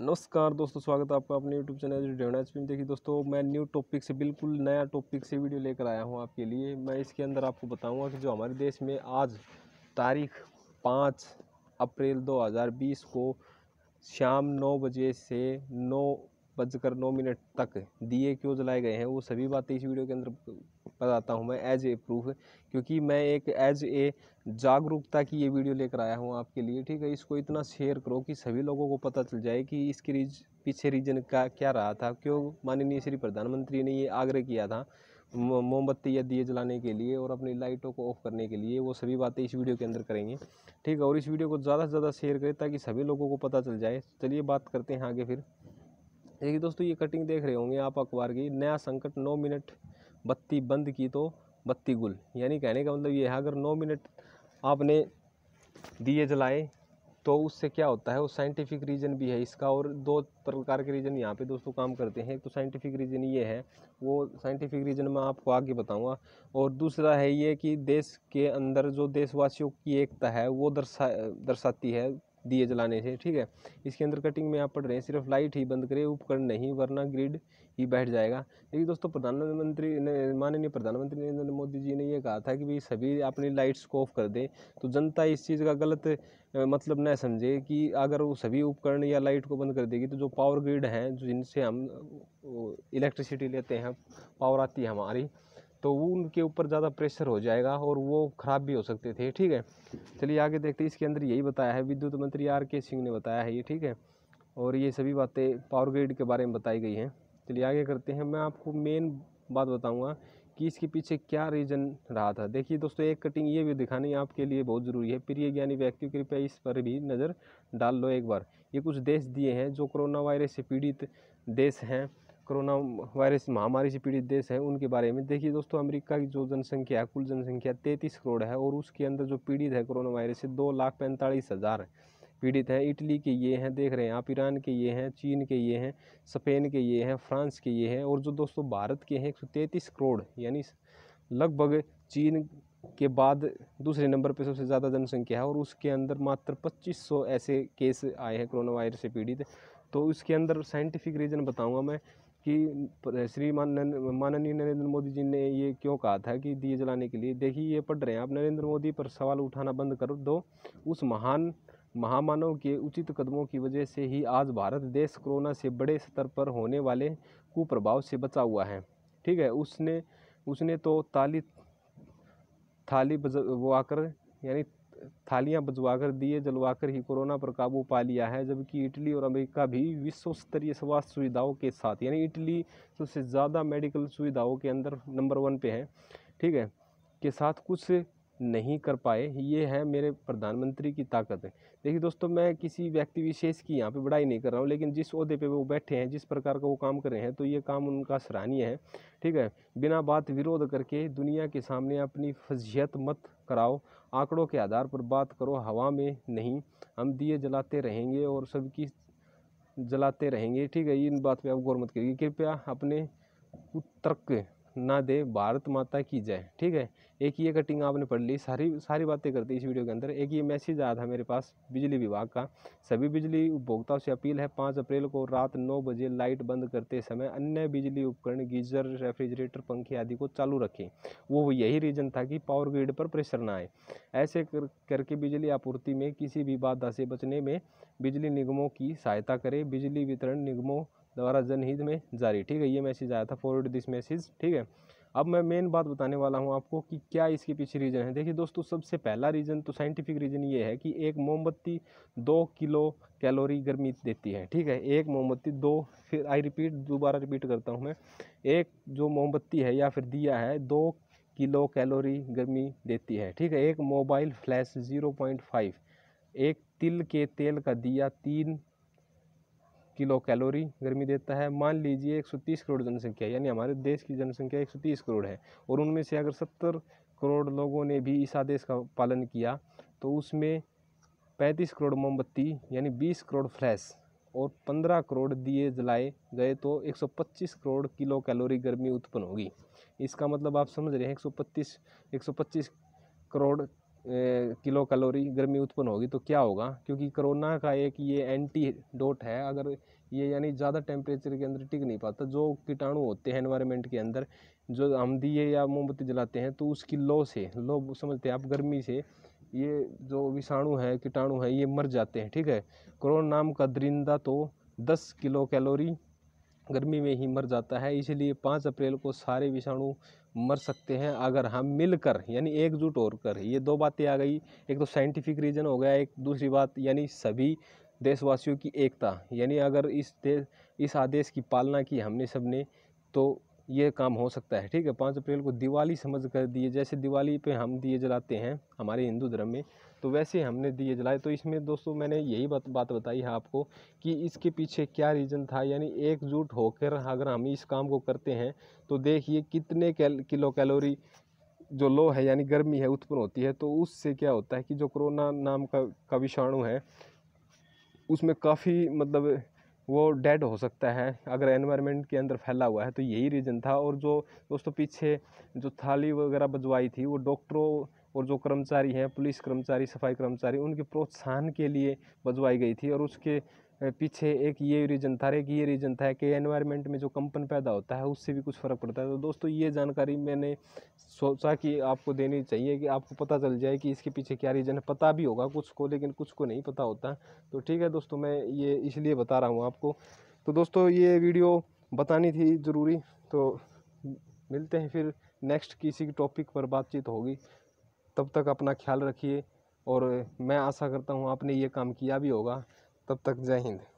नमस्कार दोस्तों स्वागत है आपका अपने यूट्यूब चैनल डेवना एच में देखिए दोस्तों मैं न्यू टॉपिक से बिल्कुल नया टॉपिक से वीडियो लेकर आया हूं आपके लिए मैं इसके अंदर आपको बताऊंगा कि जो हमारे देश में आज तारीख पाँच अप्रैल 2020 को शाम नौ बजे से नौ बजकर नौ मिनट तक दिए क्यों जलाए गए हैं वो सभी बातें इस वीडियो के अंदर बताता हूँ मैं एज ए प्रूफ क्योंकि मैं एक एज ए जागरूकता की ये वीडियो लेकर आया हूँ आपके लिए ठीक है इसको इतना शेयर करो कि सभी लोगों को पता चल जाए कि इसके रीज पीछे रीजन का क्या रहा था क्यों माननीय श्री प्रधानमंत्री ने ये आग्रह किया था मोमबत्ती या दिए जलाने के लिए और अपनी लाइटों को ऑफ करने के लिए वो सभी बातें इस वीडियो के अंदर करेंगे ठीक है और इस वीडियो को ज़्यादा से ज़्यादा शेयर करें ताकि सभी लोगों को पता चल जाए चलिए बात करते हैं आगे फिर देखिए दोस्तों ये कटिंग देख रहे होंगे आप अखबार की नया संकट नौ मिनट बत्ती बंद की तो बत्ती गुल यानी कहने का मतलब ये है अगर नौ मिनट आपने दिए जलाए तो उससे क्या होता है वो साइंटिफिक रीज़न भी है इसका और दो प्रकार के रीज़न यहाँ पे दोस्तों काम करते हैं एक तो साइंटिफिक रीज़न ये है वो साइंटिफिक रीज़न मैं आपको आगे बताऊँगा और दूसरा है ये कि देश के अंदर जो देशवासियों की एकता है वो दर्शा दर्शाती है दिए जलाने से ठीक है इसके अंदर कटिंग में आप पढ़ रहे हैं सिर्फ लाइट ही बंद करें उपकरण नहीं वरना ग्रिड ही बैठ जाएगा लेकिन दोस्तों प्रधानमंत्री ने माननीय प्रधानमंत्री नरेंद्र मोदी जी ने यह कहा था कि भाई सभी अपनी लाइट्स को ऑफ कर दें तो जनता इस चीज़ का गलत मतलब न समझे कि अगर वो सभी उपकरण या लाइट को बंद कर देगी तो जो पावर ग्रिड हैं जिनसे हम इलेक्ट्रिसिटी लेते हैं पावर आती है हमारी तो वो उनके ऊपर ज़्यादा प्रेशर हो जाएगा और वो ख़राब भी हो सकते थे ठीक है चलिए आगे देखते हैं इसके अंदर यही बताया है विद्युत मंत्री आर के सिंह ने बताया है ये ठीक है और ये सभी बातें पावर ग्रिड के बारे में बताई गई हैं चलिए आगे करते हैं मैं आपको मेन बात बताऊँगा कि इसके पीछे क्या रीज़न रहा था देखिए दोस्तों एक कटिंग ये भी दिखानी आपके लिए बहुत ज़रूरी है प्रिय ज्ञानी व्यक्ति कृपया इस पर भी नज़र डाल लो एक बार ये कुछ देश दिए हैं जो कोरोना वायरस से पीड़ित देश हैं कोरोना वायरस महामारी से पीड़ित देश है उनके बारे में देखिए दोस्तों अमेरिका की जो जनसंख्या है कुल जनसंख्या तैंतीस करोड़ है और उसके अंदर जो पीड़ित है कोरोना वायरस से दो लाख पैंतालीस हज़ार पीड़ित हैं इटली के ये हैं देख रहे हैं आप ईरान के ये हैं चीन के ये हैं स्पेन के ये हैं फ्रांस के ये हैं और जो दोस्तों भारत के हैं एक करोड़ यानी लगभग चीन के बाद दूसरे नंबर पर सबसे ज़्यादा जनसंख्या है और उसके अंदर मात्र 2500 ऐसे केस आए हैं कोरोना वायरस से पीड़ित तो उसके अंदर साइंटिफिक रीज़न बताऊंगा मैं कि श्री माननीय नरेंद्र मोदी जी ने ये क्यों कहा था कि दिए जलाने के लिए देखिए ये पढ़ रहे हैं आप नरेंद्र मोदी पर सवाल उठाना बंद कर दो उस महान महामानव के उचित कदमों की वजह से ही आज भारत देश कोरोना से बड़े स्तर पर होने वाले कुप्रभाव से बचा हुआ है ठीक है उसने उसने तो ताली थाली बज वो आकर यानी थालियां कर दिए जलवाकर ही कोरोना पर काबू पा लिया है जबकि इटली और अमेरिका भी विश्व स्तरीय स्वास्थ्य सुविधाओं के साथ यानी इटली सबसे ज़्यादा मेडिकल सुविधाओं के अंदर नंबर वन पे है ठीक है के साथ कुछ नहीं कर पाए ये है मेरे प्रधानमंत्री की ताकत देखिए दोस्तों मैं किसी व्यक्ति विशेष की यहाँ पे बड़ाई नहीं कर रहा हूँ लेकिन जिस अहदे पे वो बैठे हैं जिस प्रकार का वो काम कर रहे हैं तो ये काम उनका सराहनीय है ठीक है बिना बात विरोध करके दुनिया के सामने अपनी फजीहत मत कराओ आंकड़ों के आधार पर बात करो हवा में नहीं हम दिए जलाते रहेंगे और सबकी जलाते रहेंगे ठीक है इन बात पर आप गौर मत करिए कृपया अपने तर्क ना दे भारत माता की जय ठीक है एक ये कटिंग आपने पढ़ ली सारी सारी बातें करते इस वीडियो के अंदर एक ये मैसेज आया था मेरे पास बिजली विभाग का सभी बिजली उपभोक्ताओं से अपील है पाँच अप्रैल को रात नौ बजे लाइट बंद करते समय अन्य बिजली उपकरण गीजर रेफ्रिजरेटर पंखे आदि को चालू रखें वो यही रीज़न था कि पावर ग्रिड पर प्रेशर ना आए ऐसे कर, करके बिजली आपूर्ति में किसी भी बाधा से बचने में बिजली निगमों की सहायता करें बिजली वितरण निगमों द्वारा जनहित में जारी ठीक है ये मैसेज आया था फॉरवर्ड दिस मैसेज ठीक है अब मैं मेन बात बताने वाला हूँ आपको कि क्या इसके पीछे रीज़न है देखिए दोस्तों सबसे पहला रीज़न तो साइंटिफिक रीज़न ये है कि एक मोमबत्ती दो किलो कैलोरी गर्मी देती है ठीक है एक मोमबत्ती दो फिर आई रिपीट दोबारा रिपीट करता हूँ मैं एक जो मोमबत्ती है या फिर दिया है दो किलो कैलोरी गर्मी देती है ठीक है एक mobile flash zero point five एक तिल के तेल का दिया तीन किलो कैलोरी गर्मी देता है मान लीजिए 130 करोड़ जनसंख्या यानी हमारे देश की जनसंख्या 130 करोड़ है और उनमें से अगर 70 करोड़ लोगों ने भी इस आदेश का पालन किया तो उसमें 35 करोड़ मोमबत्ती यानी 20 करोड़ फ्लैश और 15 करोड़ दिए जलाए गए तो 125 करोड़ किलो कैलोरी गर्मी उत्पन्न होगी इसका मतलब आप समझ रहे हैं सौ पच्चीस करोड़ किलो कैलोरी गर्मी उत्पन्न होगी तो क्या होगा क्योंकि कोरोना का एक ये एंटी डोट है अगर ये यानी ज़्यादा टेम्परेचर के अंदर टिक नहीं पाता जो कीटाणु होते हैं एनवायरनमेंट के अंदर जो हम दिए या मोमबत्ती जलाते हैं तो उसकी लो से लो समझते हैं आप गर्मी से ये जो विषाणु है कीटाणु है ये मर जाते हैं ठीक है कोरोना नाम का दरिंदा तो दस किलो कैलोरी गर्मी में ही मर जाता है इसलिए पाँच अप्रैल को सारे विषाणु मर सकते हैं अगर हम मिलकर यानी एकजुट होकर ये दो बातें आ गई एक तो साइंटिफिक रीज़न हो गया एक दूसरी बात यानी सभी देशवासियों की एकता यानी अगर इस देश इस आदेश की पालना की हमने सबने तो ये काम हो सकता है ठीक है पाँच अप्रैल को दिवाली समझ कर दिए जैसे दिवाली पे हम दिए जलाते हैं हमारे हिंदू धर्म में तो वैसे हमने दिए जलाए तो इसमें दोस्तों मैंने यही बात बात बताई है आपको कि इसके पीछे क्या रीज़न था यानी एकजुट होकर अगर हम इस काम को करते हैं तो देखिए कितने कैल किलो कैलोरी जो लो है यानी गर्मी है उत्पन्न होती है तो उससे क्या होता है कि जो कोरोना नाम का का विषाणु है उसमें काफ़ी मतलब वो डेड हो सकता है अगर एनवायरनमेंट के अंदर फैला हुआ है तो यही रीज़न था और जो दोस्तों पीछे जो थाली वगैरह बजवाई थी वो डॉक्टरों और जो कर्मचारी हैं पुलिस कर्मचारी सफाई कर्मचारी उनके प्रोत्साहन के लिए बजवाई गई थी और उसके पीछे एक ये रीजन था एक ये रीजन था कि एनवायरनमेंट में जो कंपन पैदा होता है उससे भी कुछ फ़र्क पड़ता है तो दोस्तों ये जानकारी मैंने सोचा कि आपको देनी चाहिए कि आपको पता चल जाए कि इसके पीछे क्या रीज़न है पता भी होगा कुछ को लेकिन कुछ को नहीं पता होता तो ठीक है दोस्तों मैं ये इसलिए बता रहा हूँ आपको तो दोस्तों ये वीडियो बतानी थी ज़रूरी तो मिलते हैं फिर नेक्स्ट किसी टॉपिक पर बातचीत होगी तब तक अपना ख्याल रखिए और मैं आशा करता हूँ आपने ये काम किया भी होगा तब तक जय हिंद